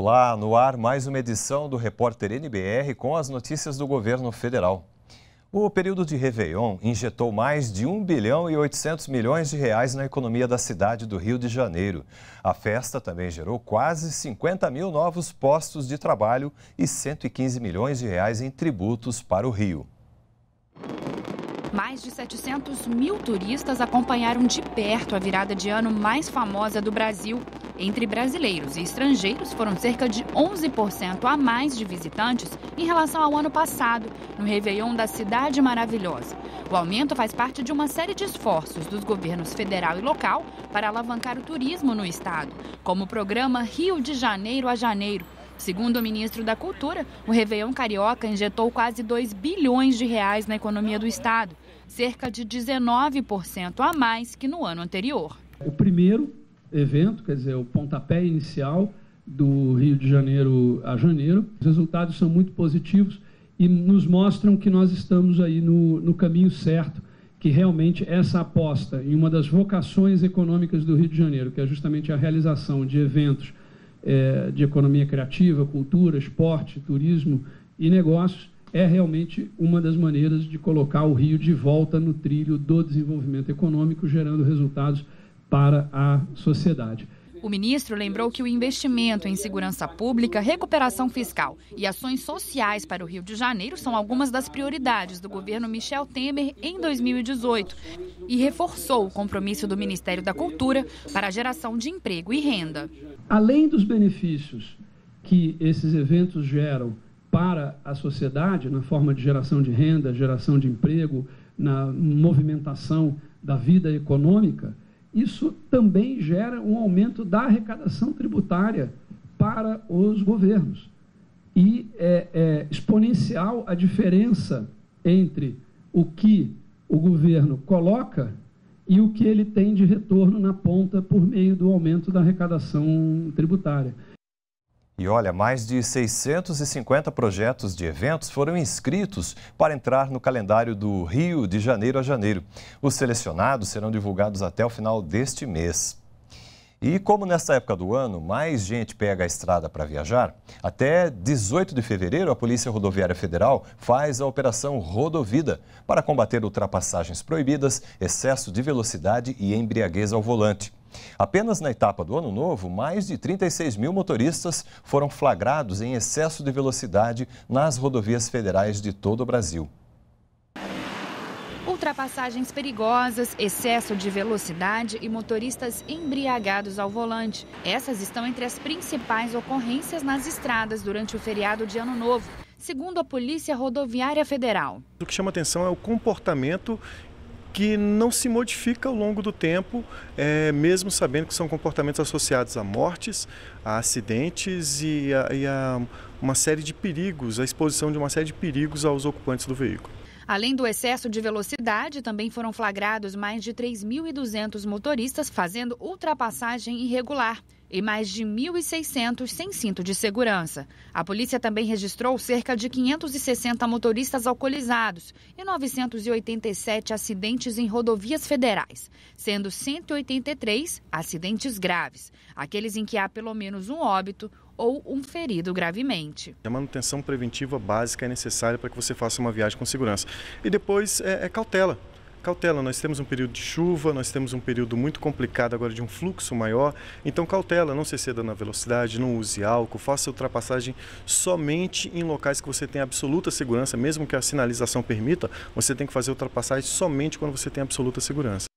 Olá, no ar mais uma edição do Repórter NBR com as notícias do governo federal. O período de Réveillon injetou mais de 1 bilhão e 800 milhões de reais na economia da cidade do Rio de Janeiro. A festa também gerou quase 50 mil novos postos de trabalho e 115 milhões de reais em tributos para o Rio. Mais de 700 mil turistas acompanharam de perto a virada de ano mais famosa do Brasil entre brasileiros e estrangeiros, foram cerca de 11% a mais de visitantes em relação ao ano passado, no Réveillon da Cidade Maravilhosa. O aumento faz parte de uma série de esforços dos governos federal e local para alavancar o turismo no estado, como o programa Rio de Janeiro a Janeiro, Segundo o ministro da Cultura, o Réveillon Carioca injetou quase 2 bilhões de reais na economia do Estado, cerca de 19% a mais que no ano anterior. O primeiro evento, quer dizer, o pontapé inicial do Rio de Janeiro a janeiro. Os resultados são muito positivos e nos mostram que nós estamos aí no, no caminho certo, que realmente essa aposta em uma das vocações econômicas do Rio de Janeiro, que é justamente a realização de eventos é, de economia criativa, cultura, esporte, turismo e negócios, é realmente uma das maneiras de colocar o Rio de volta no trilho do desenvolvimento econômico, gerando resultados para a sociedade. O ministro lembrou que o investimento em segurança pública, recuperação fiscal e ações sociais para o Rio de Janeiro são algumas das prioridades do governo Michel Temer em 2018 e reforçou o compromisso do Ministério da Cultura para a geração de emprego e renda. Além dos benefícios que esses eventos geram para a sociedade, na forma de geração de renda, geração de emprego, na movimentação da vida econômica, isso também gera um aumento da arrecadação tributária para os governos. E é, é exponencial a diferença entre o que o governo coloca e o que ele tem de retorno na ponta por meio do aumento da arrecadação tributária. E olha, mais de 650 projetos de eventos foram inscritos para entrar no calendário do Rio de Janeiro a Janeiro. Os selecionados serão divulgados até o final deste mês. E como nesta época do ano mais gente pega a estrada para viajar, até 18 de fevereiro a Polícia Rodoviária Federal faz a Operação Rodovida para combater ultrapassagens proibidas, excesso de velocidade e embriaguez ao volante. Apenas na etapa do Ano Novo, mais de 36 mil motoristas foram flagrados em excesso de velocidade nas rodovias federais de todo o Brasil. Ultrapassagens perigosas, excesso de velocidade e motoristas embriagados ao volante. Essas estão entre as principais ocorrências nas estradas durante o feriado de Ano Novo, segundo a Polícia Rodoviária Federal. O que chama atenção é o comportamento que não se modifica ao longo do tempo, é, mesmo sabendo que são comportamentos associados a mortes, a acidentes e a, e a uma série de perigos, a exposição de uma série de perigos aos ocupantes do veículo. Além do excesso de velocidade, também foram flagrados mais de 3.200 motoristas fazendo ultrapassagem irregular e mais de 1.600 sem cinto de segurança. A polícia também registrou cerca de 560 motoristas alcoolizados e 987 acidentes em rodovias federais, sendo 183 acidentes graves, aqueles em que há pelo menos um óbito ou um ferido gravemente. A manutenção preventiva básica é necessária para que você faça uma viagem com segurança. E depois é, é cautela cautela. Nós temos um período de chuva, nós temos um período muito complicado agora de um fluxo maior. Então, cautela, não se exceda na velocidade, não use álcool, faça ultrapassagem somente em locais que você tem absoluta segurança, mesmo que a sinalização permita, você tem que fazer ultrapassagem somente quando você tem absoluta segurança.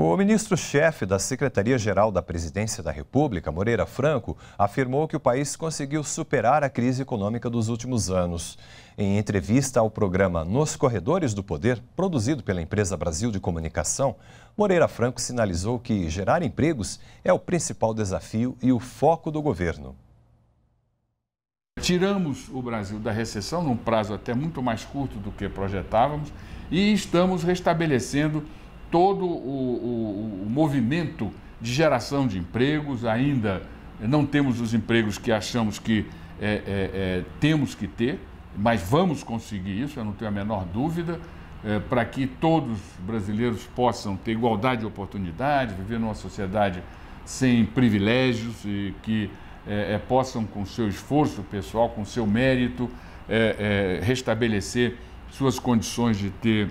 O ministro-chefe da Secretaria-Geral da Presidência da República, Moreira Franco, afirmou que o país conseguiu superar a crise econômica dos últimos anos. Em entrevista ao programa Nos Corredores do Poder, produzido pela empresa Brasil de Comunicação, Moreira Franco sinalizou que gerar empregos é o principal desafio e o foco do governo. Tiramos o Brasil da recessão num prazo até muito mais curto do que projetávamos e estamos restabelecendo todo o, o, o movimento de geração de empregos, ainda não temos os empregos que achamos que é, é, é, temos que ter, mas vamos conseguir isso, eu não tenho a menor dúvida, é, para que todos os brasileiros possam ter igualdade de oportunidade, viver numa sociedade sem privilégios e que é, é, possam, com seu esforço pessoal, com seu mérito, restabelecer suas condições de ter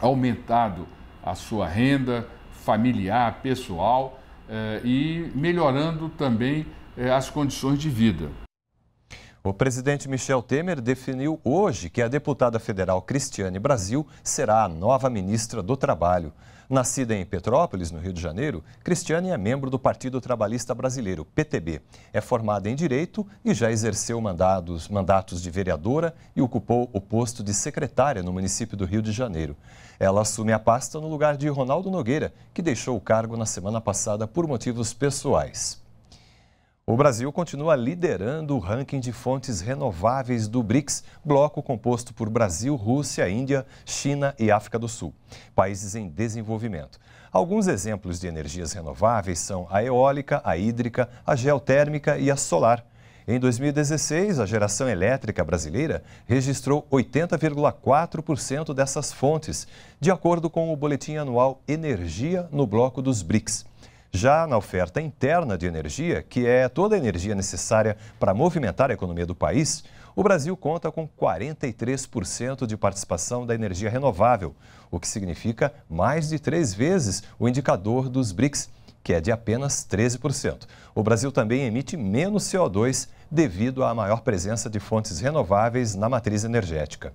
aumentado a sua renda familiar, pessoal eh, e melhorando também eh, as condições de vida. O presidente Michel Temer definiu hoje que a deputada federal Cristiane Brasil será a nova ministra do Trabalho. Nascida em Petrópolis, no Rio de Janeiro, Cristiane é membro do Partido Trabalhista Brasileiro, PTB. É formada em Direito e já exerceu mandados, mandatos de vereadora e ocupou o posto de secretária no município do Rio de Janeiro. Ela assume a pasta no lugar de Ronaldo Nogueira, que deixou o cargo na semana passada por motivos pessoais. O Brasil continua liderando o ranking de fontes renováveis do BRICS, bloco composto por Brasil, Rússia, Índia, China e África do Sul, países em desenvolvimento. Alguns exemplos de energias renováveis são a eólica, a hídrica, a geotérmica e a solar. Em 2016, a geração elétrica brasileira registrou 80,4% dessas fontes, de acordo com o boletim anual Energia no bloco dos BRICS. Já na oferta interna de energia, que é toda a energia necessária para movimentar a economia do país, o Brasil conta com 43% de participação da energia renovável, o que significa mais de três vezes o indicador dos BRICS, que é de apenas 13%. O Brasil também emite menos CO2 devido à maior presença de fontes renováveis na matriz energética.